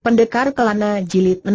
Pendekar Kelana Jilid 6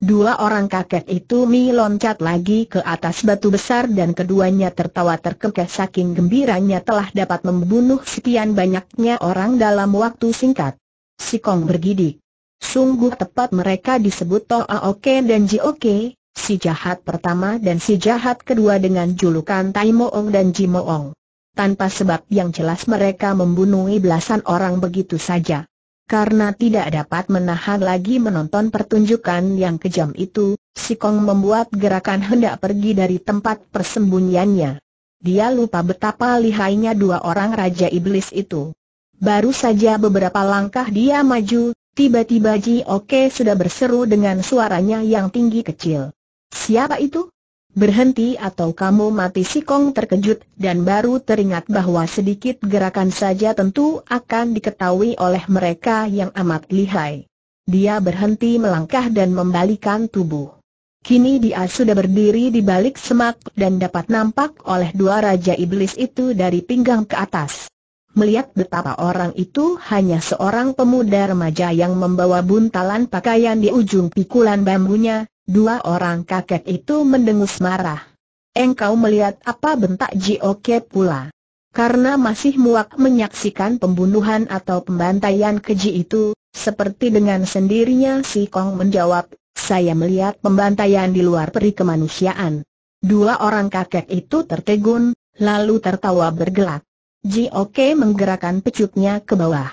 Dua orang kakek itu mi loncat lagi ke atas batu besar dan keduanya tertawa terkekeh saking gembiranya telah dapat membunuh sekian banyaknya orang dalam waktu singkat. Si Kong bergidik. Sungguh tepat mereka disebut Toa Oke dan Ji Oke, si jahat pertama dan si jahat kedua dengan julukan Tai Moong dan Ji Moong. Tanpa sebab yang jelas mereka membunuh belasan orang begitu saja. Karena tidak dapat menahan lagi menonton pertunjukan yang kejam itu, si Kong membuat gerakan hendak pergi dari tempat persembunyiannya. Dia lupa betapa lihainya dua orang Raja Iblis itu. Baru saja beberapa langkah dia maju, tiba-tiba Ji Oke sudah berseru dengan suaranya yang tinggi kecil. Siapa itu? Berhenti atau kamu mati si Kong terkejut dan baru teringat bahwa sedikit gerakan saja tentu akan diketahui oleh mereka yang amat lihai. Dia berhenti melangkah dan membalikan tubuh. Kini dia sudah berdiri di balik semak dan dapat nampak oleh dua raja iblis itu dari pinggang ke atas. Melihat betapa orang itu hanya seorang pemuda remaja yang membawa buntalan pakaian di ujung pikulan bambunya, Dua orang kakek itu mendengus marah. Engkau melihat apa bentak Jioke pula. Karena masih muak menyaksikan pembunuhan atau pembantaian keji itu, seperti dengan sendirinya si Kong menjawab, saya melihat pembantaian di luar peri kemanusiaan. Dua orang kakek itu tertegun, lalu tertawa bergelak. Jioke menggerakkan pecutnya ke bawah.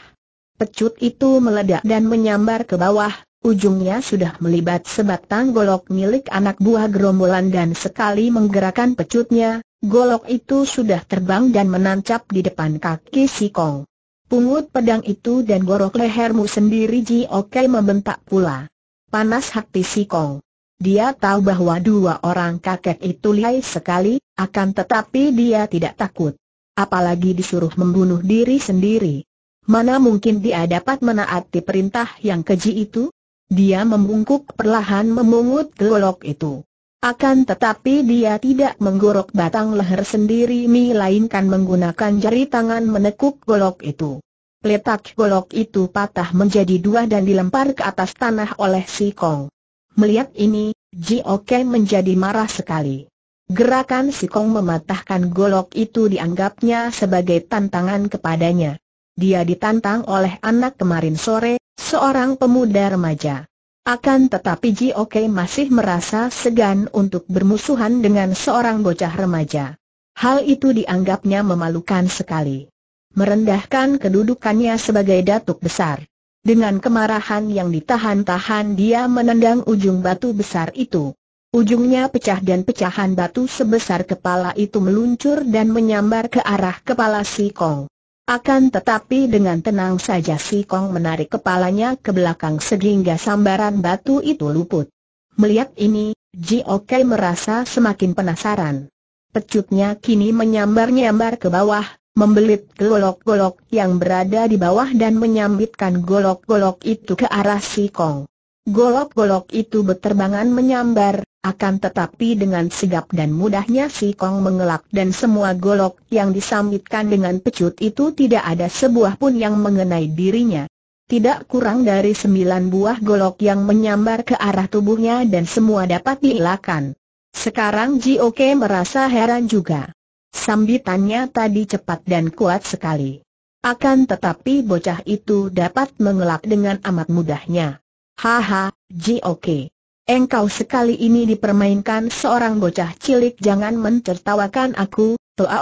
Pecut itu meledak dan menyambar ke bawah, Ujungnya sudah melibat sebatang golok milik anak buah gerombolan dan sekali menggerakkan pecutnya, golok itu sudah terbang dan menancap di depan kaki si Kong. Pungut pedang itu dan gorok lehermu sendiri Ji Oke membentak pula. Panas hati si Kong. Dia tahu bahwa dua orang kakek itu lihai sekali, akan tetapi dia tidak takut. Apalagi disuruh membunuh diri sendiri. Mana mungkin dia dapat menaati perintah yang keji itu? Dia membungkuk perlahan memungut golok itu. Akan tetapi dia tidak menggorok batang leher sendiri melainkan menggunakan jari tangan menekuk golok itu. Letak golok itu patah menjadi dua dan dilempar ke atas tanah oleh si Kong. Melihat ini, Ji Oke menjadi marah sekali. Gerakan si Kong mematahkan golok itu dianggapnya sebagai tantangan kepadanya dia ditantang oleh anak kemarin sore, seorang pemuda remaja. Akan tetapi Ji Oke masih merasa segan untuk bermusuhan dengan seorang bocah remaja. Hal itu dianggapnya memalukan sekali. Merendahkan kedudukannya sebagai datuk besar. Dengan kemarahan yang ditahan-tahan dia menendang ujung batu besar itu. Ujungnya pecah dan pecahan batu sebesar kepala itu meluncur dan menyambar ke arah kepala si Kong. Akan tetapi dengan tenang saja si Kong menarik kepalanya ke belakang sehingga sambaran batu itu luput. Melihat ini, Ji Oke merasa semakin penasaran. Pecutnya kini menyambar-nyambar ke bawah, membelit golok-golok yang berada di bawah dan menyambitkan golok-golok itu ke arah si Kong. Golok-golok itu berterbangan menyambar, akan tetapi dengan sigap dan mudahnya si Kong mengelak dan semua golok yang disambitkan dengan pecut itu tidak ada sebuah pun yang mengenai dirinya. Tidak kurang dari sembilan buah golok yang menyambar ke arah tubuhnya dan semua dapat dielakkan. Sekarang Ji Oke merasa heran juga. Sambitannya tadi cepat dan kuat sekali. Akan tetapi bocah itu dapat mengelak dengan amat mudahnya. Haha, Jioke. Engkau sekali ini dipermainkan seorang bocah cilik jangan mencertawakan aku,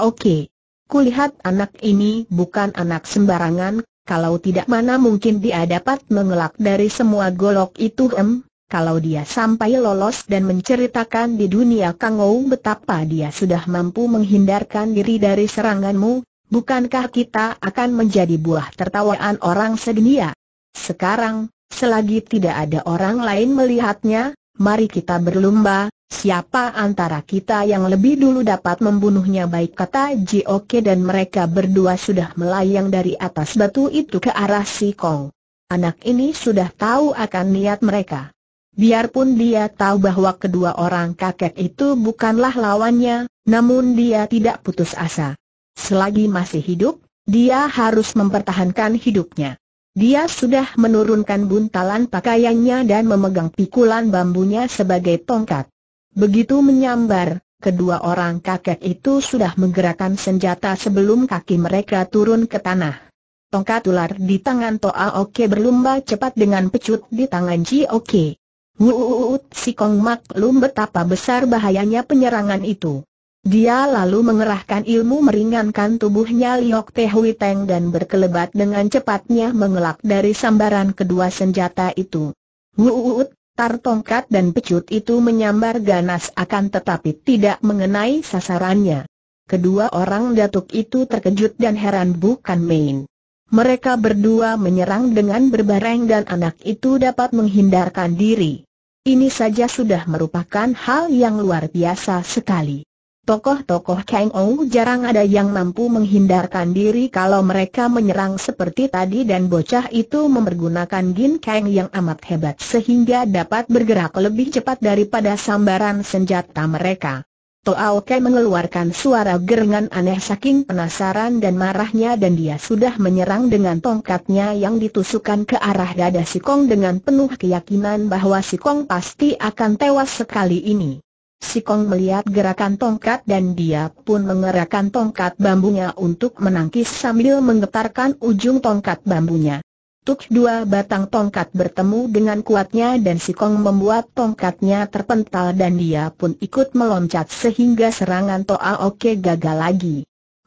Oke. Kulihat anak ini bukan anak sembarangan, kalau tidak mana mungkin dia dapat mengelak dari semua golok itu hem, kalau dia sampai lolos dan menceritakan di dunia Kangou betapa dia sudah mampu menghindarkan diri dari seranganmu, bukankah kita akan menjadi buah tertawaan orang sedunia? Sekarang, Selagi tidak ada orang lain melihatnya, mari kita berlomba, siapa antara kita yang lebih dulu dapat membunuhnya baik kata Jioke dan mereka berdua sudah melayang dari atas batu itu ke arah si Kong. Anak ini sudah tahu akan niat mereka. Biarpun dia tahu bahwa kedua orang kakek itu bukanlah lawannya, namun dia tidak putus asa. Selagi masih hidup, dia harus mempertahankan hidupnya. Dia sudah menurunkan buntalan pakaiannya dan memegang pikulan bambunya sebagai tongkat. Begitu menyambar, kedua orang kakek itu sudah menggerakkan senjata sebelum kaki mereka turun ke tanah. Tongkat ular di tangan Toa Oke berlumba cepat dengan pecut di tangan Ji Oke. Wuut si Kong maklum betapa besar bahayanya penyerangan itu. Dia lalu mengerahkan ilmu meringankan tubuhnya Liok Teh Teng dan berkelebat dengan cepatnya mengelak dari sambaran kedua senjata itu. Wuuut, tar tongkat dan pecut itu menyambar ganas akan tetapi tidak mengenai sasarannya. Kedua orang datuk itu terkejut dan heran bukan main. Mereka berdua menyerang dengan berbareng dan anak itu dapat menghindarkan diri. Ini saja sudah merupakan hal yang luar biasa sekali. Tokoh-tokoh Kang Ou jarang ada yang mampu menghindarkan diri kalau mereka menyerang seperti tadi dan bocah itu memergunakan Gin Kang yang amat hebat sehingga dapat bergerak lebih cepat daripada sambaran senjata mereka. Toao Kai mengeluarkan suara gerengan aneh saking penasaran dan marahnya dan dia sudah menyerang dengan tongkatnya yang ditusukkan ke arah dada si Kong dengan penuh keyakinan bahwa si Kong pasti akan tewas sekali ini. Si Kong melihat gerakan tongkat dan dia pun mengerahkan tongkat bambunya untuk menangkis sambil menggetarkan ujung tongkat bambunya. Tuk dua batang tongkat bertemu dengan kuatnya dan Si Kong membuat tongkatnya terpental dan dia pun ikut meloncat sehingga serangan Toa Oke gagal lagi.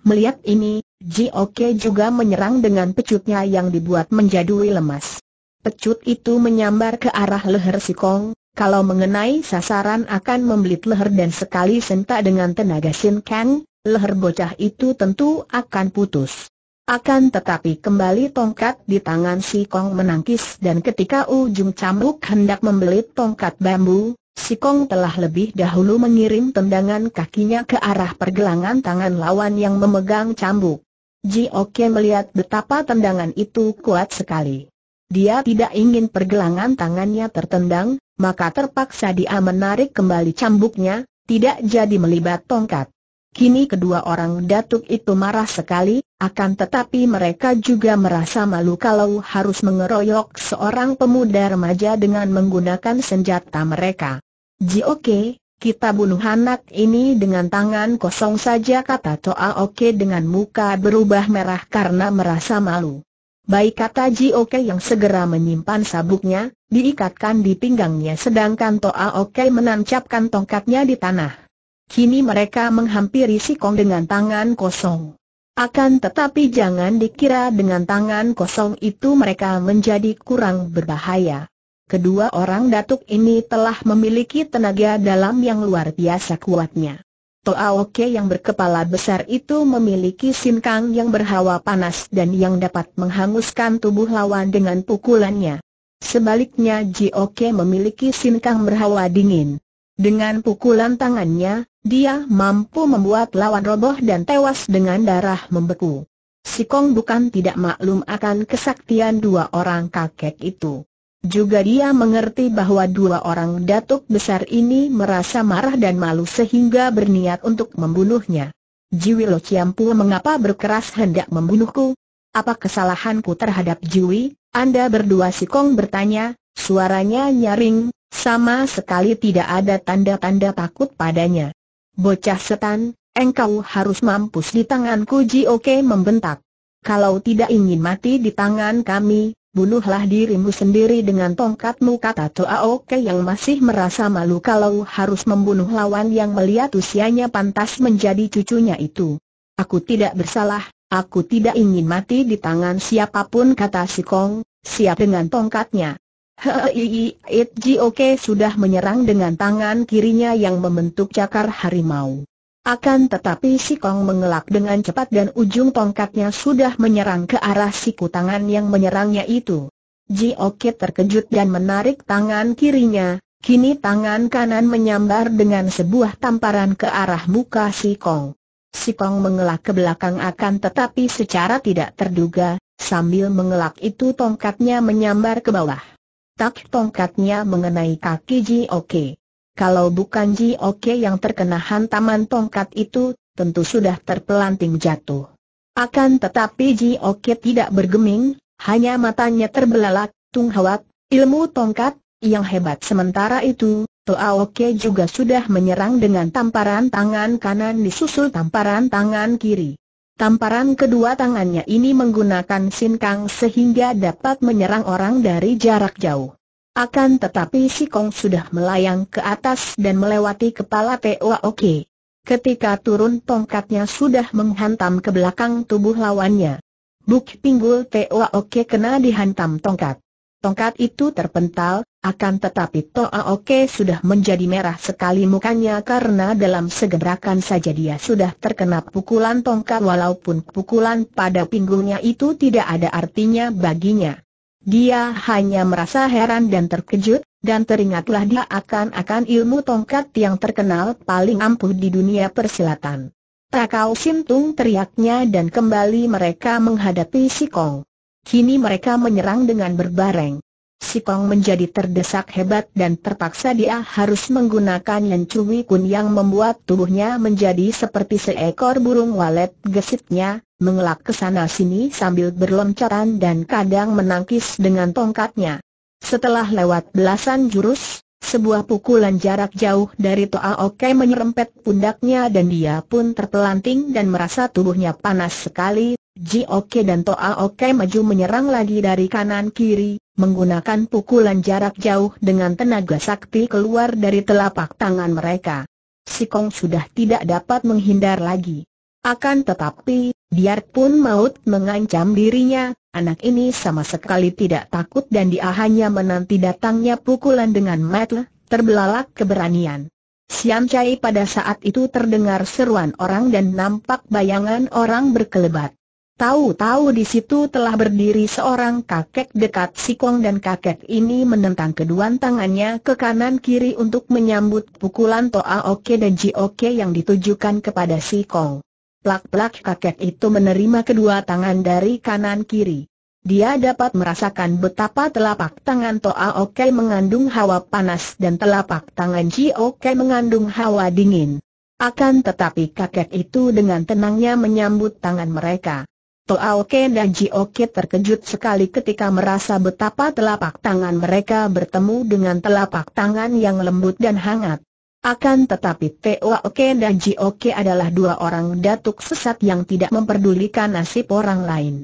Melihat ini, Ji Oke juga menyerang dengan pecutnya yang dibuat menjadi lemas. Pecut itu menyambar ke arah leher Si Kong. Kalau mengenai sasaran akan membelit leher dan sekali sentak dengan tenaga Sin Kang, leher bocah itu tentu akan putus. Akan tetapi kembali tongkat di tangan si Kong menangkis dan ketika ujung cambuk hendak membelit tongkat bambu, si Kong telah lebih dahulu mengirim tendangan kakinya ke arah pergelangan tangan lawan yang memegang cambuk. Ji Oke melihat betapa tendangan itu kuat sekali. Dia tidak ingin pergelangan tangannya tertendang, maka terpaksa dia menarik kembali cambuknya, tidak jadi melibat tongkat. Kini kedua orang datuk itu marah sekali, akan tetapi mereka juga merasa malu kalau harus mengeroyok seorang pemuda remaja dengan menggunakan senjata mereka. Ji oke, kita bunuh anak ini dengan tangan kosong saja kata Toa oke dengan muka berubah merah karena merasa malu. Baik kata Ji Oke yang segera menyimpan sabuknya, diikatkan di pinggangnya sedangkan Toa Oke menancapkan tongkatnya di tanah. Kini mereka menghampiri Sikong dengan tangan kosong. Akan tetapi jangan dikira dengan tangan kosong itu mereka menjadi kurang berbahaya. Kedua orang datuk ini telah memiliki tenaga dalam yang luar biasa kuatnya. Toaoke yang berkepala besar itu memiliki sinkang yang berhawa panas dan yang dapat menghanguskan tubuh lawan dengan pukulannya. Sebaliknya Jioke memiliki sinkang berhawa dingin. Dengan pukulan tangannya, dia mampu membuat lawan roboh dan tewas dengan darah membeku. Sikong bukan tidak maklum akan kesaktian dua orang kakek itu. Juga dia mengerti bahwa dua orang datuk besar ini merasa marah dan malu sehingga berniat untuk membunuhnya. Jiwi Lo Chiampu mengapa berkeras hendak membunuhku? Apa kesalahanku terhadap Jiwi? Anda berdua si Kong bertanya, suaranya nyaring, sama sekali tidak ada tanda-tanda takut padanya. Bocah setan, engkau harus mampus di tanganku Jioke membentak. Kalau tidak ingin mati di tangan kami, bunuhlah dirimu sendiri dengan tongkatmu kata Toaoke yang masih merasa malu kalau harus membunuh lawan yang melihat usianya pantas menjadi cucunya itu. Aku tidak bersalah, aku tidak ingin mati di tangan siapapun kata si Kong, siap dengan tongkatnya. Hei, itji, Oke sudah menyerang dengan tangan kirinya yang membentuk cakar harimau. Akan tetapi si Kong mengelak dengan cepat dan ujung tongkatnya sudah menyerang ke arah siku tangan yang menyerangnya itu. Ji Jiokit terkejut dan menarik tangan kirinya, kini tangan kanan menyambar dengan sebuah tamparan ke arah muka si Kong. Si Kong mengelak ke belakang akan tetapi secara tidak terduga, sambil mengelak itu tongkatnya menyambar ke bawah. Tak tongkatnya mengenai kaki Ji Jiokit. Kalau bukan Ji Oke yang terkena hantaman tongkat itu, tentu sudah terpelanting jatuh. Akan tetapi Ji Oke tidak bergeming, hanya matanya terbelalak, Tung Hawat, ilmu tongkat, yang hebat sementara itu, Oke juga sudah menyerang dengan tamparan tangan kanan disusul tamparan tangan kiri. Tamparan kedua tangannya ini menggunakan sinkang sehingga dapat menyerang orang dari jarak jauh. Akan tetapi si Kong sudah melayang ke atas dan melewati kepala Toa Oke. Ketika turun tongkatnya sudah menghantam ke belakang tubuh lawannya. Buk pinggul Toa Oke kena dihantam tongkat. Tongkat itu terpental, akan tetapi Toa Oke sudah menjadi merah sekali mukanya karena dalam segerakan saja dia sudah terkena pukulan tongkat walaupun pukulan pada pinggulnya itu tidak ada artinya baginya. Dia hanya merasa heran dan terkejut, dan teringatlah dia akan-akan ilmu tongkat yang terkenal paling ampuh di dunia persilatan. Takau Sintung teriaknya dan kembali mereka menghadapi si Kong. Kini mereka menyerang dengan berbareng. Kong menjadi terdesak hebat dan terpaksa dia harus menggunakan Yan Cui Kun yang membuat tubuhnya menjadi seperti seekor burung walet gesitnya, mengelak ke sana sini sambil berloncatan dan kadang menangkis dengan tongkatnya. Setelah lewat belasan jurus, sebuah pukulan jarak jauh dari Toa Oke menyerempet pundaknya dan dia pun terpelanting dan merasa tubuhnya panas sekali. Ji Oke dan Toa Oke maju menyerang lagi dari kanan kiri, menggunakan pukulan jarak jauh dengan tenaga sakti keluar dari telapak tangan mereka. Si Kong sudah tidak dapat menghindar lagi. Akan tetapi, Biarpun maut mengancam dirinya, anak ini sama sekali tidak takut dan dia hanya menanti datangnya pukulan dengan metel, terbelalak keberanian. Siam Chai pada saat itu terdengar seruan orang dan nampak bayangan orang berkelebat. Tahu-tahu di situ telah berdiri seorang kakek dekat Sikong dan kakek ini menentang kedua tangannya ke kanan kiri untuk menyambut pukulan Toa Oke dan Ji Oke yang ditujukan kepada Sikong. Plak-plak kakek itu menerima kedua tangan dari kanan kiri. Dia dapat merasakan betapa telapak tangan Toa Oke mengandung hawa panas dan telapak tangan Ji Oke mengandung hawa dingin. Akan tetapi kakek itu dengan tenangnya menyambut tangan mereka. Toa Oke dan Ji Oke terkejut sekali ketika merasa betapa telapak tangan mereka bertemu dengan telapak tangan yang lembut dan hangat. Akan tetapi Toa Oke dan Ji Oke adalah dua orang datuk sesat yang tidak memperdulikan nasib orang lain.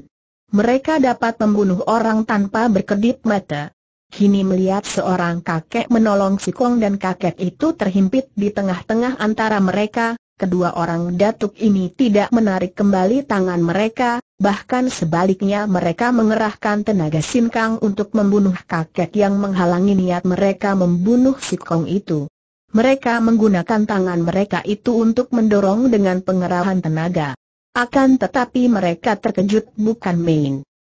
Mereka dapat membunuh orang tanpa berkedip mata. Kini melihat seorang kakek menolong si Kong dan kakek itu terhimpit di tengah-tengah antara mereka, kedua orang datuk ini tidak menarik kembali tangan mereka, bahkan sebaliknya mereka mengerahkan tenaga Sin Kang untuk membunuh kakek yang menghalangi niat mereka membunuh si Kong itu. Mereka menggunakan tangan mereka itu untuk mendorong dengan pengerahan tenaga. Akan tetapi mereka terkejut bukan main.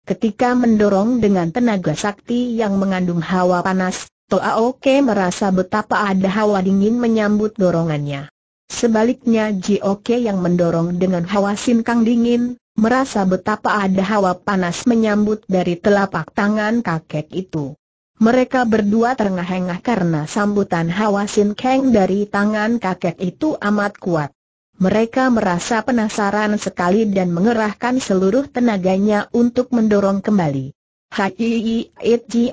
Ketika mendorong dengan tenaga sakti yang mengandung hawa panas, Toa Oke merasa betapa ada hawa dingin menyambut dorongannya. Sebaliknya Ji Oke yang mendorong dengan hawa sinkang dingin, merasa betapa ada hawa panas menyambut dari telapak tangan kakek itu. Mereka berdua terengah-engah karena sambutan Hawa Sin Kang dari tangan kakek itu amat kuat. Mereka merasa penasaran sekali dan mengerahkan seluruh tenaganya untuk mendorong kembali. Hai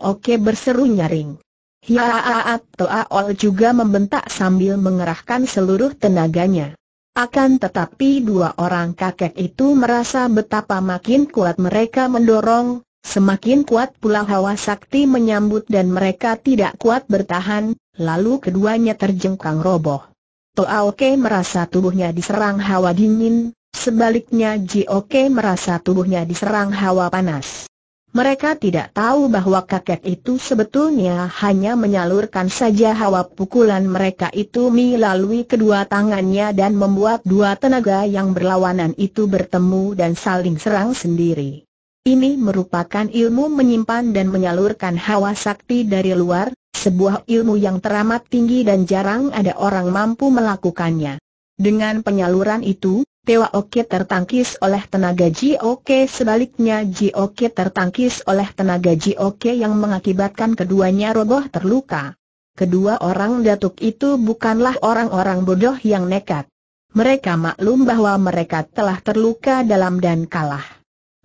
Oke berseru nyaring. Hiaat Toaol juga membentak sambil mengerahkan seluruh tenaganya. Akan tetapi dua orang kakek itu merasa betapa makin kuat mereka mendorong, Semakin kuat pula hawa sakti menyambut dan mereka tidak kuat bertahan, lalu keduanya terjengkang roboh. Oke merasa tubuhnya diserang hawa dingin, sebaliknya Jioke merasa tubuhnya diserang hawa panas. Mereka tidak tahu bahwa kakek itu sebetulnya hanya menyalurkan saja hawa pukulan mereka itu melalui kedua tangannya dan membuat dua tenaga yang berlawanan itu bertemu dan saling serang sendiri. Ini merupakan ilmu menyimpan dan menyalurkan hawa sakti dari luar, sebuah ilmu yang teramat tinggi dan jarang ada orang mampu melakukannya. Dengan penyaluran itu, Tewa Oke tertangkis oleh tenaga Ji Oke sebaliknya Ji Oke tertangkis oleh tenaga Ji Oke yang mengakibatkan keduanya roboh terluka. Kedua orang datuk itu bukanlah orang-orang bodoh yang nekat. Mereka maklum bahwa mereka telah terluka dalam dan kalah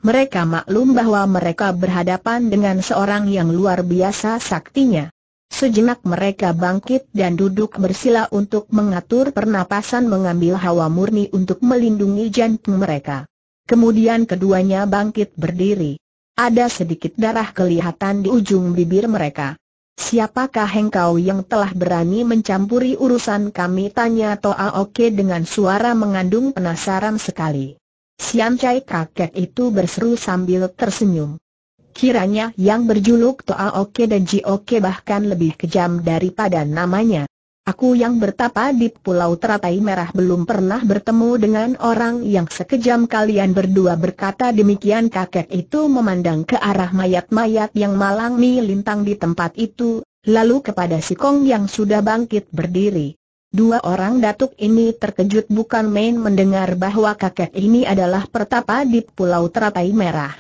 mereka maklum bahwa mereka berhadapan dengan seorang yang luar biasa saktinya. Sejenak mereka bangkit dan duduk bersila untuk mengatur pernapasan mengambil hawa murni untuk melindungi jantung mereka. Kemudian keduanya bangkit berdiri. Ada sedikit darah kelihatan di ujung bibir mereka. Siapakah engkau yang telah berani mencampuri urusan kami? Tanya Toa Oke dengan suara mengandung penasaran sekali. Sian Chai kakek itu berseru sambil tersenyum. Kiranya yang berjuluk Toa Oke dan Ji Oke bahkan lebih kejam daripada namanya. Aku yang bertapa di Pulau Teratai Merah belum pernah bertemu dengan orang yang sekejam kalian berdua berkata demikian kakek itu memandang ke arah mayat-mayat yang malang melintang di tempat itu, lalu kepada si Kong yang sudah bangkit berdiri. Dua orang datuk ini terkejut bukan main mendengar bahwa kakek ini adalah pertapa di Pulau Teratai Merah.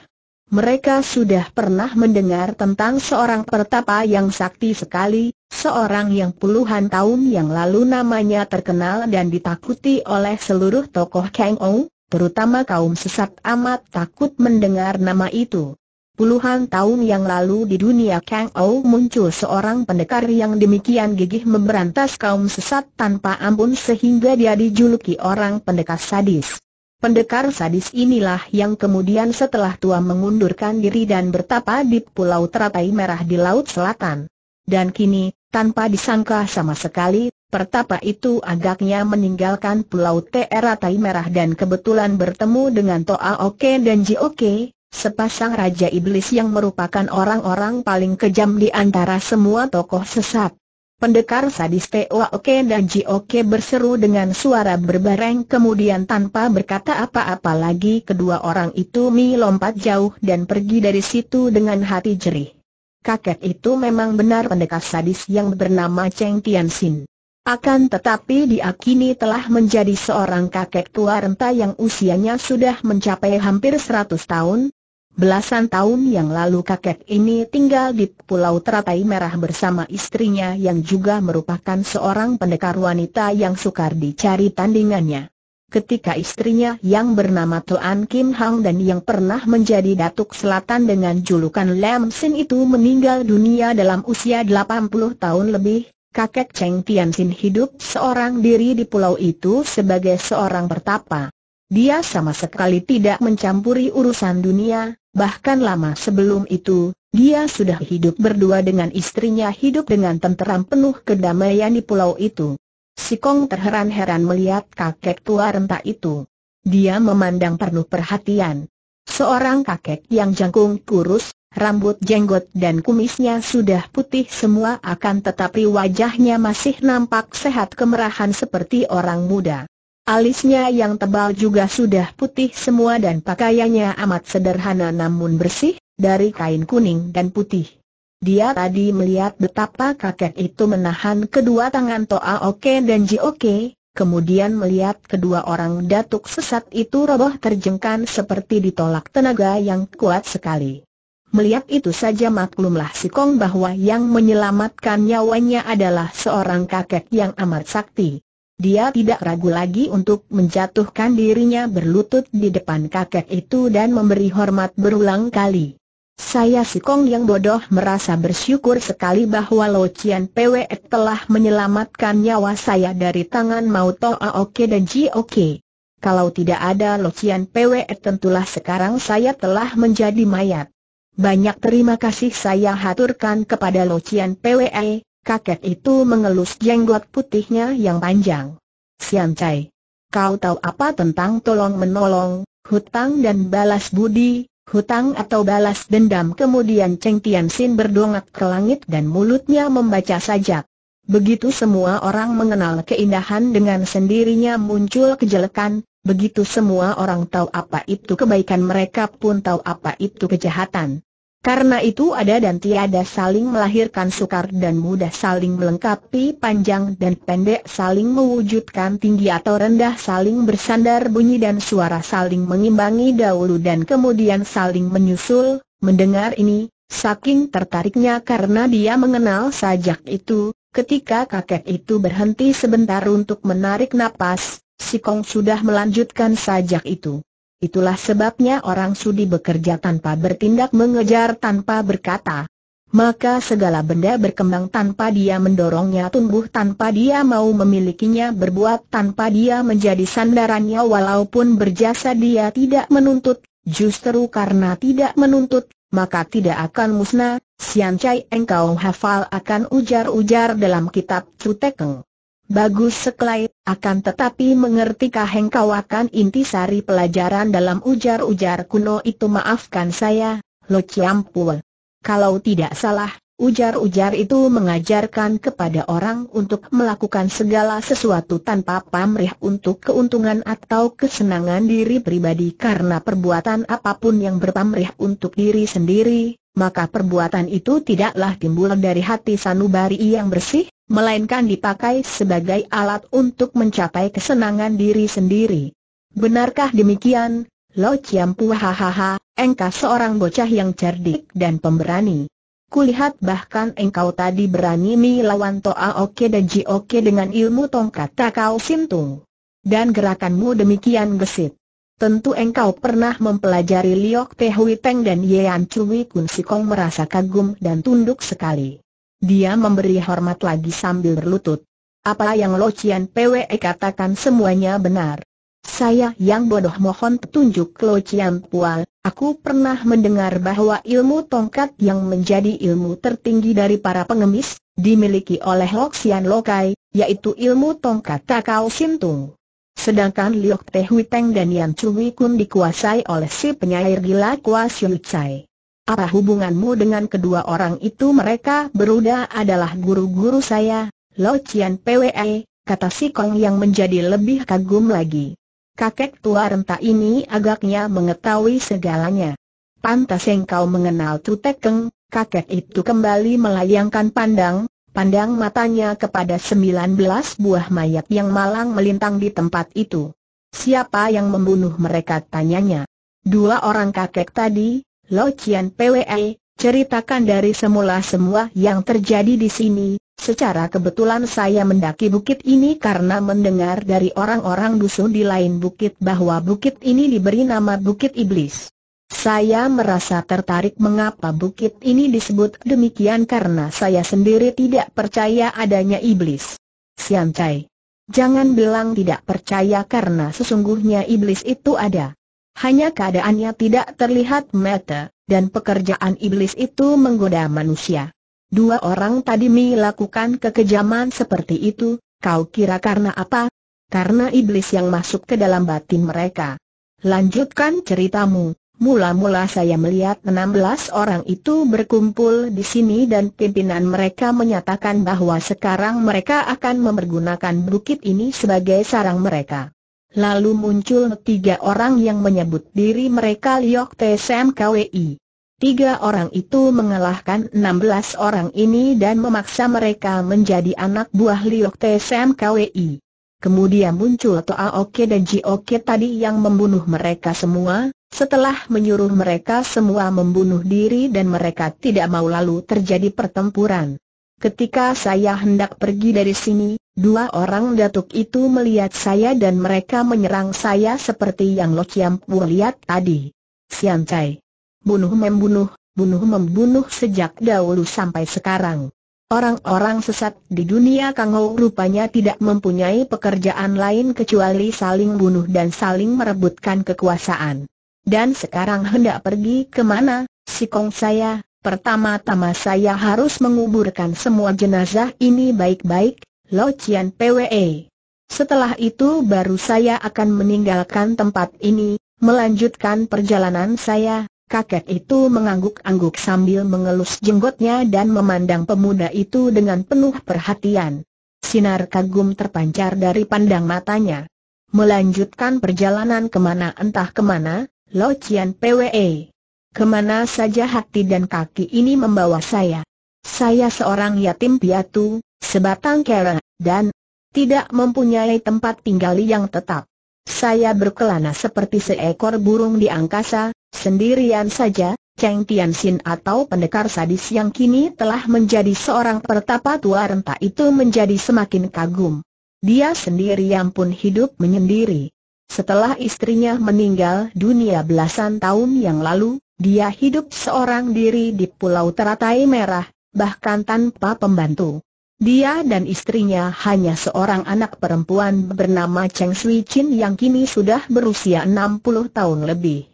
Mereka sudah pernah mendengar tentang seorang pertapa yang sakti sekali, seorang yang puluhan tahun yang lalu namanya terkenal dan ditakuti oleh seluruh tokoh Kang Ou, terutama kaum sesat amat takut mendengar nama itu. Puluhan tahun yang lalu di dunia Kang Ou muncul seorang pendekar yang demikian gigih memberantas kaum sesat tanpa ampun sehingga dia dijuluki orang pendekar sadis. Pendekar sadis inilah yang kemudian setelah tua mengundurkan diri dan bertapa di Pulau Teratai Merah di Laut Selatan. Dan kini, tanpa disangka sama sekali, pertapa itu agaknya meninggalkan Pulau Teratai Merah dan kebetulan bertemu dengan Toa Oke dan Ji Oke, sepasang Raja Iblis yang merupakan orang-orang paling kejam di antara semua tokoh sesat. Pendekar sadis Toa Oke dan Ji Oke berseru dengan suara berbareng kemudian tanpa berkata apa-apa lagi kedua orang itu mi lompat jauh dan pergi dari situ dengan hati jerih. Kakek itu memang benar pendekar sadis yang bernama Cheng Tianxin. Akan tetapi diakini telah menjadi seorang kakek tua renta yang usianya sudah mencapai hampir 100 tahun, Belasan tahun yang lalu kakek ini tinggal di Pulau Teratai Merah bersama istrinya yang juga merupakan seorang pendekar wanita yang sukar dicari tandingannya. Ketika istrinya yang bernama Tuan Kim Hang dan yang pernah menjadi Datuk Selatan dengan julukan Lam Sin itu meninggal dunia dalam usia 80 tahun lebih, kakek Cheng Tian Sin hidup seorang diri di pulau itu sebagai seorang pertapa. Dia sama sekali tidak mencampuri urusan dunia, bahkan lama sebelum itu, dia sudah hidup berdua dengan istrinya hidup dengan tenteram penuh kedamaian di pulau itu. Si Kong terheran-heran melihat kakek tua renta itu. Dia memandang penuh perhatian. Seorang kakek yang jangkung kurus, rambut jenggot dan kumisnya sudah putih semua akan tetapi wajahnya masih nampak sehat kemerahan seperti orang muda. Alisnya yang tebal juga sudah putih semua dan pakaiannya amat sederhana namun bersih, dari kain kuning dan putih. Dia tadi melihat betapa kakek itu menahan kedua tangan Toa Oke dan Ji Oke, kemudian melihat kedua orang datuk sesat itu roboh terjengkan seperti ditolak tenaga yang kuat sekali. Melihat itu saja maklumlah si Kong bahwa yang menyelamatkan nyawanya adalah seorang kakek yang amat sakti. Dia tidak ragu lagi untuk menjatuhkan dirinya berlutut di depan kakek itu dan memberi hormat berulang kali. Saya si Kong yang bodoh merasa bersyukur sekali bahwa Lo Chian Pwe telah menyelamatkan nyawa saya dari tangan Maoto Toa Oke dan Ji Oke. Kalau tidak ada Lo Chian Pwe tentulah sekarang saya telah menjadi mayat. Banyak terima kasih saya haturkan kepada Lo Chian Pwe, Kakek itu mengelus jenggot putihnya yang panjang. Sian Cai, kau tahu apa tentang tolong-menolong, hutang dan balas budi, hutang atau balas dendam? Kemudian Cheng Tian Xin berdongak ke langit dan mulutnya membaca sajak. Begitu semua orang mengenal keindahan dengan sendirinya muncul kejelekan, begitu semua orang tahu apa itu kebaikan mereka pun tahu apa itu kejahatan. Karena itu ada dan tiada saling melahirkan sukar dan mudah saling melengkapi panjang dan pendek saling mewujudkan tinggi atau rendah saling bersandar bunyi dan suara saling mengimbangi dahulu dan kemudian saling menyusul, mendengar ini, saking tertariknya karena dia mengenal sajak itu, ketika kakek itu berhenti sebentar untuk menarik napas, si Kong sudah melanjutkan sajak itu. Itulah sebabnya orang sudi bekerja tanpa bertindak mengejar tanpa berkata. Maka segala benda berkembang tanpa dia mendorongnya tumbuh tanpa dia mau memilikinya berbuat tanpa dia menjadi sandarannya walaupun berjasa dia tidak menuntut, justru karena tidak menuntut, maka tidak akan musnah, Sian Chai engkau hafal akan ujar-ujar dalam kitab Cutekeng. Bagus sekali, akan tetapi mengertikah engkau akan sari pelajaran dalam ujar-ujar kuno itu maafkan saya, Lo Ciampul. Kalau tidak salah, ujar-ujar itu mengajarkan kepada orang untuk melakukan segala sesuatu tanpa pamrih untuk keuntungan atau kesenangan diri pribadi karena perbuatan apapun yang berpamrih untuk diri sendiri, maka perbuatan itu tidaklah timbul dari hati sanubari yang bersih, melainkan dipakai sebagai alat untuk mencapai kesenangan diri sendiri. Benarkah demikian, Lo Chiampu hahaha, engkau seorang bocah yang cerdik dan pemberani. Kulihat bahkan engkau tadi berani melawan Toa Oke dan Ji Oke dengan ilmu tongkat takau sintung. Dan gerakanmu demikian gesit. Tentu engkau pernah mempelajari Liok Teh dan Yean Chui Kun Sikong merasa kagum dan tunduk sekali. Dia memberi hormat lagi sambil berlutut. Apa yang Lo Cian PWE katakan semuanya benar. Saya yang bodoh mohon petunjuk Lo Cian Pual, aku pernah mendengar bahwa ilmu tongkat yang menjadi ilmu tertinggi dari para pengemis, dimiliki oleh Lo Cian Lokai, yaitu ilmu tongkat Takao Sintung. Sedangkan Liok Teh Huiteng dan Yan Chui Kun dikuasai oleh si penyair gila Kwa Siu Chai. Apa hubunganmu dengan kedua orang itu mereka beruda adalah guru-guru saya, Lo Chian PWE, kata si Kong yang menjadi lebih kagum lagi. Kakek tua renta ini agaknya mengetahui segalanya. Pantas engkau mengenal Tutekeng, kakek itu kembali melayangkan pandang, pandang matanya kepada sembilan belas buah mayat yang malang melintang di tempat itu. Siapa yang membunuh mereka tanyanya. Dua orang kakek tadi, Lo Cian PWE, ceritakan dari semula semua yang terjadi di sini, secara kebetulan saya mendaki bukit ini karena mendengar dari orang-orang dusun di lain bukit bahwa bukit ini diberi nama Bukit Iblis. Saya merasa tertarik mengapa bukit ini disebut demikian karena saya sendiri tidak percaya adanya iblis. Sian Jangan bilang tidak percaya karena sesungguhnya iblis itu ada. Hanya keadaannya tidak terlihat mata, dan pekerjaan iblis itu menggoda manusia. Dua orang tadi melakukan kekejaman seperti itu, kau kira karena apa? Karena iblis yang masuk ke dalam batin mereka. Lanjutkan ceritamu, mula-mula saya melihat 16 orang itu berkumpul di sini dan pimpinan mereka menyatakan bahwa sekarang mereka akan memergunakan bukit ini sebagai sarang mereka. Lalu muncul tiga orang yang menyebut diri mereka Liok Tsem KWI. Tiga orang itu mengalahkan 16 orang ini dan memaksa mereka menjadi anak buah Liok Tsem KWI. Kemudian muncul Toa Oke dan Ji Oke tadi yang membunuh mereka semua, setelah menyuruh mereka semua membunuh diri dan mereka tidak mau lalu terjadi pertempuran. Ketika saya hendak pergi dari sini, dua orang datuk itu melihat saya dan mereka menyerang saya seperti yang Lo Chiam Pu lihat tadi. Sian Chai. Bunuh membunuh, bunuh membunuh sejak dahulu sampai sekarang. Orang-orang sesat di dunia Kang Kangou rupanya tidak mempunyai pekerjaan lain kecuali saling bunuh dan saling merebutkan kekuasaan. Dan sekarang hendak pergi kemana, si kong saya, Pertama-tama saya harus menguburkan semua jenazah ini baik-baik, Lo Chian PWE. Setelah itu baru saya akan meninggalkan tempat ini, melanjutkan perjalanan saya. Kakek itu mengangguk-angguk sambil mengelus jenggotnya dan memandang pemuda itu dengan penuh perhatian. Sinar kagum terpancar dari pandang matanya. Melanjutkan perjalanan kemana entah kemana, Lo Chian PWE. Kemana saja hati dan kaki ini membawa saya? Saya seorang yatim piatu, sebatang kera, dan tidak mempunyai tempat tinggal yang tetap. Saya berkelana seperti seekor burung di angkasa, sendirian saja, Cheng Tianxin atau pendekar sadis yang kini telah menjadi seorang pertapa tua renta itu menjadi semakin kagum. Dia sendirian pun hidup menyendiri. Setelah istrinya meninggal dunia belasan tahun yang lalu, dia hidup seorang diri di Pulau Teratai Merah, bahkan tanpa pembantu. Dia dan istrinya hanya seorang anak perempuan bernama Cheng Sui Chin yang kini sudah berusia 60 tahun lebih.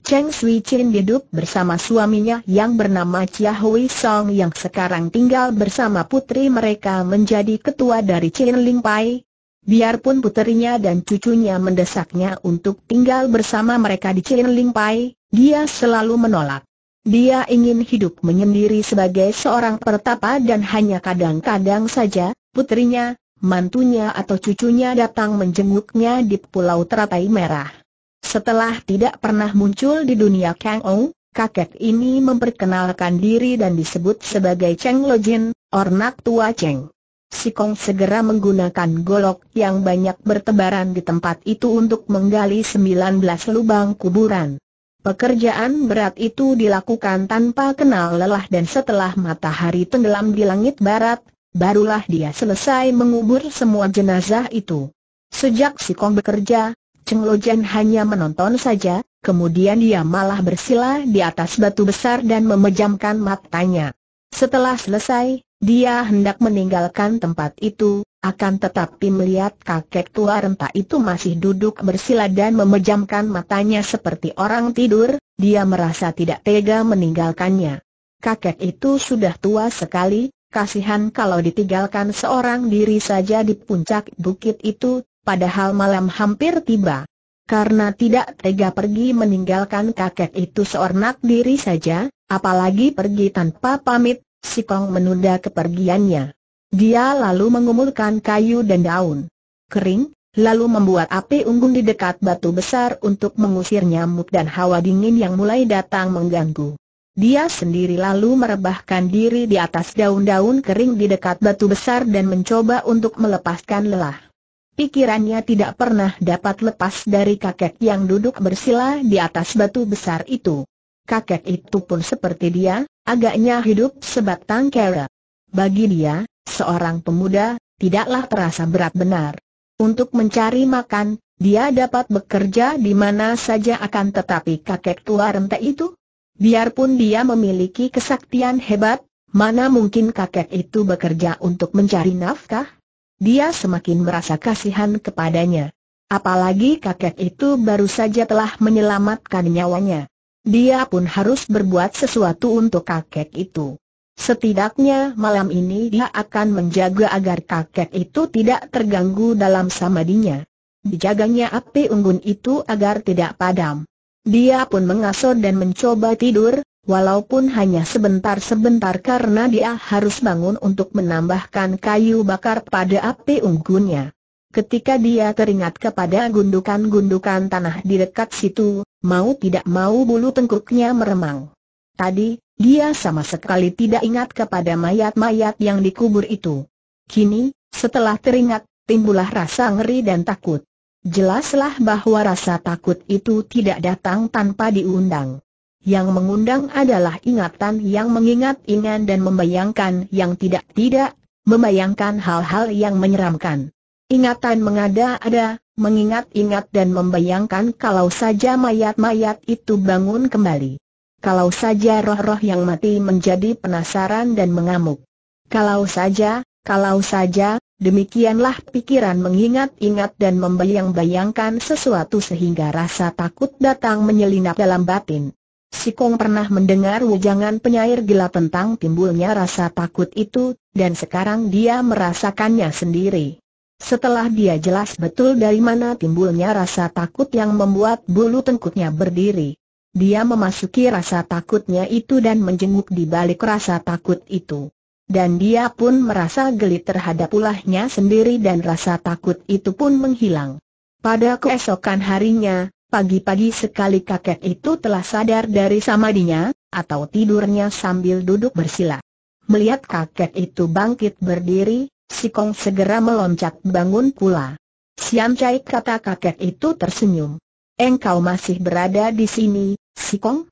Cheng Sui Chin hidup bersama suaminya yang bernama Chia Hui Song yang sekarang tinggal bersama putri mereka menjadi ketua dari Chin Ling Pai, Biarpun puterinya dan cucunya mendesaknya untuk tinggal bersama mereka di Cilin Pai, dia selalu menolak. Dia ingin hidup menyendiri sebagai seorang pertapa dan hanya kadang-kadang saja, putrinya, mantunya atau cucunya datang menjenguknya di Pulau Teratai Merah. Setelah tidak pernah muncul di dunia Kang Ong, kakek ini memperkenalkan diri dan disebut sebagai Cheng Lojin, ornak tua Cheng. Si Kong segera menggunakan golok yang banyak bertebaran di tempat itu untuk menggali 19 lubang kuburan. Pekerjaan berat itu dilakukan tanpa kenal lelah dan setelah matahari tenggelam di langit barat, barulah dia selesai mengubur semua jenazah itu. Sejak si Kong bekerja, Cheng Lojan hanya menonton saja, kemudian dia malah bersila di atas batu besar dan memejamkan matanya. Setelah selesai, dia hendak meninggalkan tempat itu, akan tetapi melihat kakek tua renta itu masih duduk bersila dan memejamkan matanya seperti orang tidur, dia merasa tidak tega meninggalkannya. Kakek itu sudah tua sekali, kasihan kalau ditinggalkan seorang diri saja di puncak bukit itu, padahal malam hampir tiba. Karena tidak tega pergi meninggalkan kakek itu seorang diri saja, apalagi pergi tanpa pamit, Si Kong menunda kepergiannya. Dia lalu mengumpulkan kayu dan daun. Kering, lalu membuat api unggun di dekat batu besar untuk mengusir nyamuk dan hawa dingin yang mulai datang mengganggu. Dia sendiri lalu merebahkan diri di atas daun-daun kering di dekat batu besar dan mencoba untuk melepaskan lelah. Pikirannya tidak pernah dapat lepas dari kakek yang duduk bersila di atas batu besar itu. Kakek itu pun seperti dia, Agaknya hidup sebatang kera. Bagi dia, seorang pemuda, tidaklah terasa berat benar. Untuk mencari makan, dia dapat bekerja di mana saja akan tetapi kakek tua rente itu, biarpun dia memiliki kesaktian hebat, mana mungkin kakek itu bekerja untuk mencari nafkah? Dia semakin merasa kasihan kepadanya. Apalagi kakek itu baru saja telah menyelamatkan nyawanya dia pun harus berbuat sesuatu untuk kakek itu. Setidaknya malam ini dia akan menjaga agar kakek itu tidak terganggu dalam samadinya. Dijaganya api unggun itu agar tidak padam. Dia pun mengasuh dan mencoba tidur, walaupun hanya sebentar-sebentar karena dia harus bangun untuk menambahkan kayu bakar pada api unggunnya. Ketika dia teringat kepada gundukan-gundukan tanah di dekat situ, mau tidak mau bulu tengkuknya meremang. Tadi, dia sama sekali tidak ingat kepada mayat-mayat yang dikubur itu. Kini, setelah teringat, timbullah rasa ngeri dan takut. Jelaslah bahwa rasa takut itu tidak datang tanpa diundang. Yang mengundang adalah ingatan yang mengingat-ingat dan membayangkan yang tidak-tidak, membayangkan hal-hal yang menyeramkan. Ingatan mengada-ada, mengingat-ingat dan membayangkan kalau saja mayat-mayat itu bangun kembali. Kalau saja roh-roh yang mati menjadi penasaran dan mengamuk. Kalau saja, kalau saja, demikianlah pikiran mengingat-ingat dan membayang-bayangkan sesuatu sehingga rasa takut datang menyelinap dalam batin. Sikong pernah mendengar wujangan penyair gila tentang timbulnya rasa takut itu, dan sekarang dia merasakannya sendiri. Setelah dia jelas betul dari mana timbulnya rasa takut yang membuat bulu tengkuknya berdiri. Dia memasuki rasa takutnya itu dan menjenguk di balik rasa takut itu. Dan dia pun merasa geli terhadap ulahnya sendiri dan rasa takut itu pun menghilang. Pada keesokan harinya, pagi-pagi sekali kakek itu telah sadar dari samadinya, atau tidurnya sambil duduk bersila. Melihat kakek itu bangkit berdiri, Si Kong segera meloncat bangun pula. Siam Chai kata kakek itu tersenyum. Engkau masih berada di sini, Si Kong?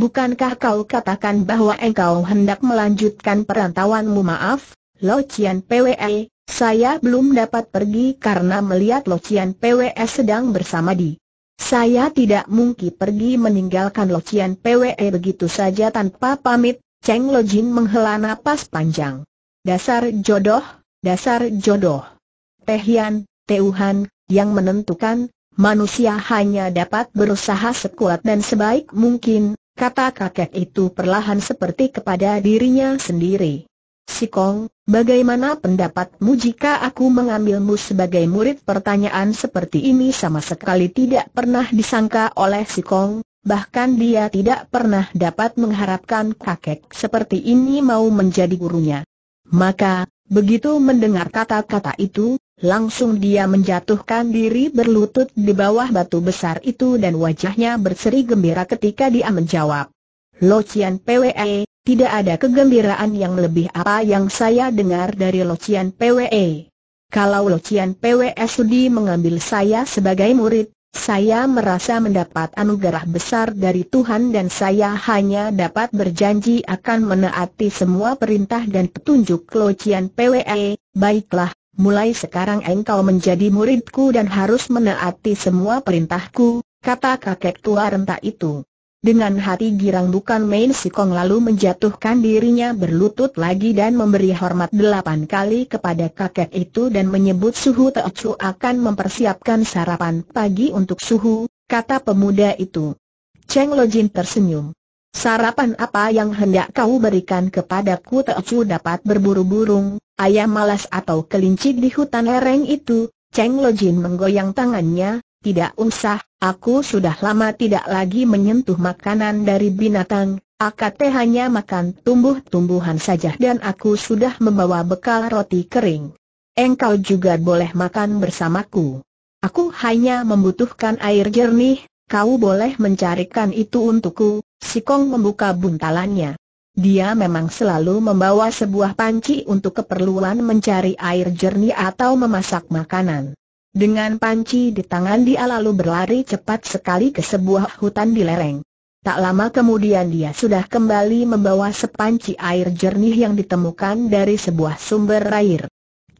Bukankah kau katakan bahwa engkau hendak melanjutkan perantauanmu maaf, Lo Cian PWE, saya belum dapat pergi karena melihat Lo Cian PWE sedang bersama di. Saya tidak mungkin pergi meninggalkan Lo Cian PWE begitu saja tanpa pamit, Cheng Lo Jin menghela napas panjang. Dasar jodoh, Dasar jodoh. Tehian, Tuhan, yang menentukan, manusia hanya dapat berusaha sekuat dan sebaik mungkin, kata kakek itu perlahan seperti kepada dirinya sendiri. Sikong, bagaimana pendapatmu jika aku mengambilmu sebagai murid? Pertanyaan seperti ini sama sekali tidak pernah disangka oleh Sikong, bahkan dia tidak pernah dapat mengharapkan kakek seperti ini mau menjadi gurunya. Maka, Begitu mendengar kata-kata itu, langsung dia menjatuhkan diri berlutut di bawah batu besar itu dan wajahnya berseri gembira ketika dia menjawab. Lo Cian PWE, tidak ada kegembiraan yang lebih apa yang saya dengar dari Lo Cian PWE. Kalau Lo Cian PWE sudi mengambil saya sebagai murid, saya merasa mendapat anugerah besar dari Tuhan dan saya hanya dapat berjanji akan menaati semua perintah dan petunjuk Locian PWE. Baiklah, mulai sekarang engkau menjadi muridku dan harus menaati semua perintahku, kata kakek tua renta itu. Dengan hati girang bukan main si Kong lalu menjatuhkan dirinya berlutut lagi dan memberi hormat delapan kali kepada kakek itu dan menyebut Suhu Teocu akan mempersiapkan sarapan pagi untuk Suhu, kata pemuda itu. Cheng Lojin tersenyum. Sarapan apa yang hendak kau berikan kepadaku Teocu dapat berburu burung, ayam malas atau kelinci di hutan lereng itu, Cheng Lojin menggoyang tangannya, tidak usah, aku sudah lama tidak lagi menyentuh makanan dari binatang, AKT hanya makan tumbuh-tumbuhan saja dan aku sudah membawa bekal roti kering. Engkau juga boleh makan bersamaku. Aku hanya membutuhkan air jernih, kau boleh mencarikan itu untukku, si Kong membuka buntalannya. Dia memang selalu membawa sebuah panci untuk keperluan mencari air jernih atau memasak makanan. Dengan panci di tangan dia lalu berlari cepat sekali ke sebuah hutan di lereng. Tak lama kemudian dia sudah kembali membawa sepanci air jernih yang ditemukan dari sebuah sumber air.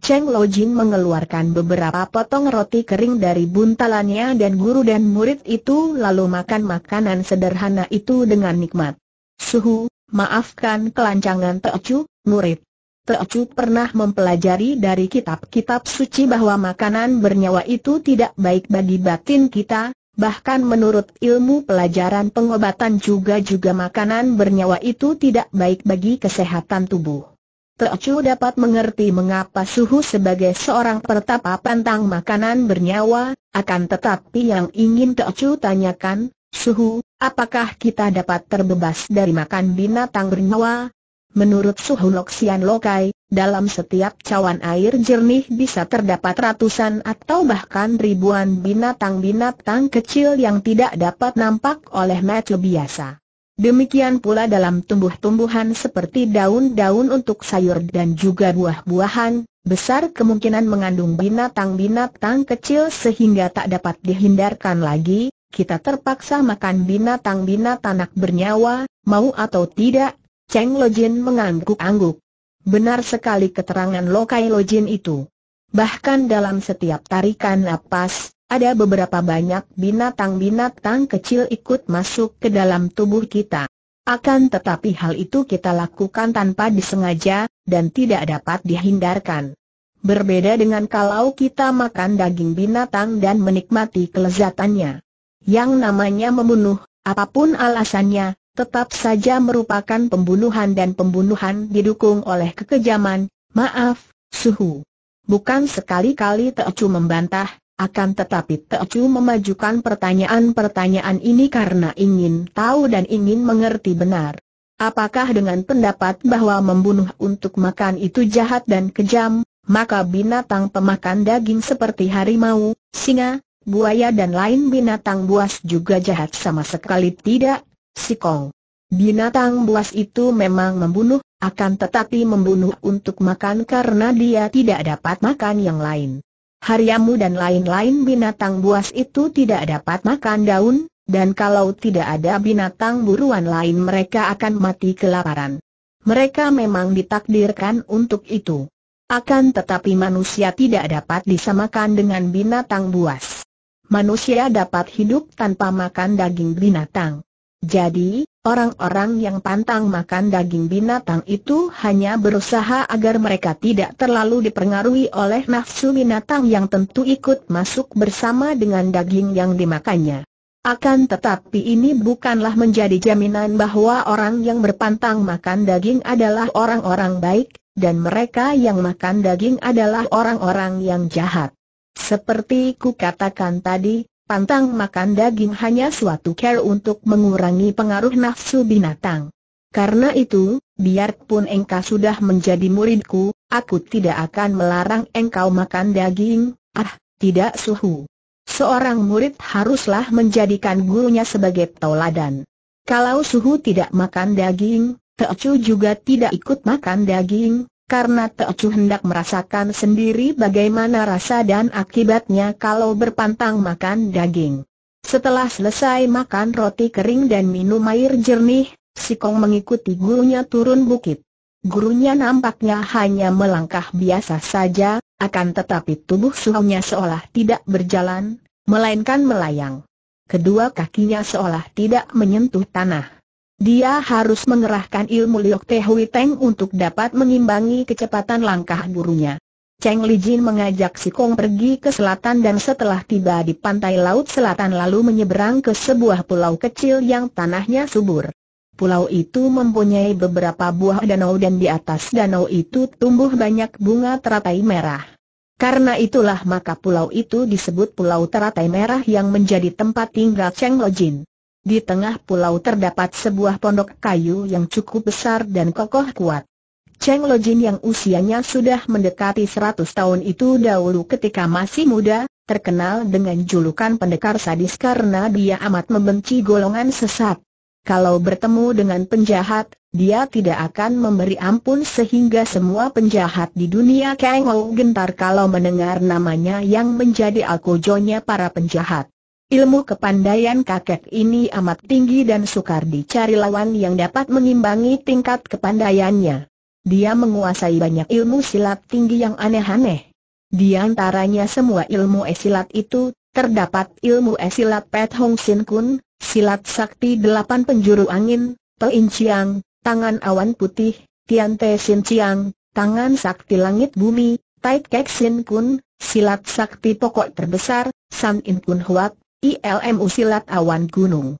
Cheng Lo Jin mengeluarkan beberapa potong roti kering dari buntalannya dan guru dan murid itu lalu makan makanan sederhana itu dengan nikmat. Suhu, maafkan kelancangan Teocu, murid. Teocu pernah mempelajari dari kitab-kitab suci bahwa makanan bernyawa itu tidak baik bagi batin kita, bahkan menurut ilmu pelajaran pengobatan juga-juga makanan bernyawa itu tidak baik bagi kesehatan tubuh. Teocu dapat mengerti mengapa Suhu sebagai seorang pertapa pantang makanan bernyawa, akan tetapi yang ingin Teocu tanyakan, Suhu, apakah kita dapat terbebas dari makan binatang bernyawa, Menurut Suhunok Sian Lokai, dalam setiap cawan air jernih bisa terdapat ratusan atau bahkan ribuan binatang-binatang kecil yang tidak dapat nampak oleh mata biasa. Demikian pula dalam tumbuh-tumbuhan seperti daun-daun untuk sayur dan juga buah-buahan, besar kemungkinan mengandung binatang-binatang kecil sehingga tak dapat dihindarkan lagi, kita terpaksa makan binatang-binatang bernyawa, mau atau tidak, Cheng Lojin mengangguk-angguk. Benar sekali keterangan Lokai Lojin itu. Bahkan dalam setiap tarikan napas, ada beberapa banyak binatang-binatang kecil ikut masuk ke dalam tubuh kita. Akan tetapi hal itu kita lakukan tanpa disengaja, dan tidak dapat dihindarkan. Berbeda dengan kalau kita makan daging binatang dan menikmati kelezatannya. Yang namanya membunuh, apapun alasannya, tetap saja merupakan pembunuhan dan pembunuhan didukung oleh kekejaman, maaf, suhu. Bukan sekali-kali Teocu membantah, akan tetapi Teocu memajukan pertanyaan-pertanyaan ini karena ingin tahu dan ingin mengerti benar. Apakah dengan pendapat bahwa membunuh untuk makan itu jahat dan kejam, maka binatang pemakan daging seperti harimau, singa, buaya dan lain binatang buas juga jahat sama sekali tidak? Sikong. Binatang buas itu memang membunuh, akan tetapi membunuh untuk makan karena dia tidak dapat makan yang lain. Hariamu dan lain-lain binatang buas itu tidak dapat makan daun, dan kalau tidak ada binatang buruan lain mereka akan mati kelaparan. Mereka memang ditakdirkan untuk itu. Akan tetapi manusia tidak dapat disamakan dengan binatang buas. Manusia dapat hidup tanpa makan daging binatang. Jadi, orang-orang yang pantang makan daging binatang itu hanya berusaha agar mereka tidak terlalu dipengaruhi oleh nafsu binatang yang tentu ikut masuk bersama dengan daging yang dimakannya. Akan tetapi ini bukanlah menjadi jaminan bahwa orang yang berpantang makan daging adalah orang-orang baik, dan mereka yang makan daging adalah orang-orang yang jahat. Seperti ku katakan tadi, pantang makan daging hanya suatu cara untuk mengurangi pengaruh nafsu binatang. Karena itu, biarpun engkau sudah menjadi muridku, aku tidak akan melarang engkau makan daging, ah, tidak suhu. Seorang murid haruslah menjadikan gurunya sebagai tauladan. Kalau suhu tidak makan daging, Teocu juga tidak ikut makan daging, karena Teocu hendak merasakan sendiri bagaimana rasa dan akibatnya kalau berpantang makan daging. Setelah selesai makan roti kering dan minum air jernih, si Kong mengikuti gurunya turun bukit. Gurunya nampaknya hanya melangkah biasa saja, akan tetapi tubuh suhunya seolah tidak berjalan, melainkan melayang. Kedua kakinya seolah tidak menyentuh tanah. Dia harus mengerahkan ilmu Liok Teh Hui Teng untuk dapat mengimbangi kecepatan langkah gurunya. Cheng Li Jin mengajak Si Kong pergi ke selatan dan setelah tiba di pantai laut selatan lalu menyeberang ke sebuah pulau kecil yang tanahnya subur. Pulau itu mempunyai beberapa buah danau dan di atas danau itu tumbuh banyak bunga teratai merah. Karena itulah maka pulau itu disebut Pulau Teratai Merah yang menjadi tempat tinggal Cheng Li Jin. Di tengah pulau terdapat sebuah pondok kayu yang cukup besar dan kokoh kuat. Cheng Lojin yang usianya sudah mendekati 100 tahun itu dahulu ketika masih muda, terkenal dengan julukan pendekar sadis karena dia amat membenci golongan sesat. Kalau bertemu dengan penjahat, dia tidak akan memberi ampun sehingga semua penjahat di dunia Kang Ho gentar kalau mendengar namanya yang menjadi alkojonya para penjahat. Ilmu kepandaian kakek ini amat tinggi dan sukar dicari lawan yang dapat mengimbangi tingkat kepandaiannya. Dia menguasai banyak ilmu silat tinggi yang aneh-aneh. Di antaranya semua ilmu esilat itu, terdapat ilmu esilat Pet Hong Sin Kun, silat sakti delapan penjuru angin, Chiang, tangan awan putih, Tian Te Sin Chiang, tangan sakti langit bumi, Tai Kek Sin Kun, silat sakti pokok terbesar, San In Kun Huat, ILMU Silat Awan Gunung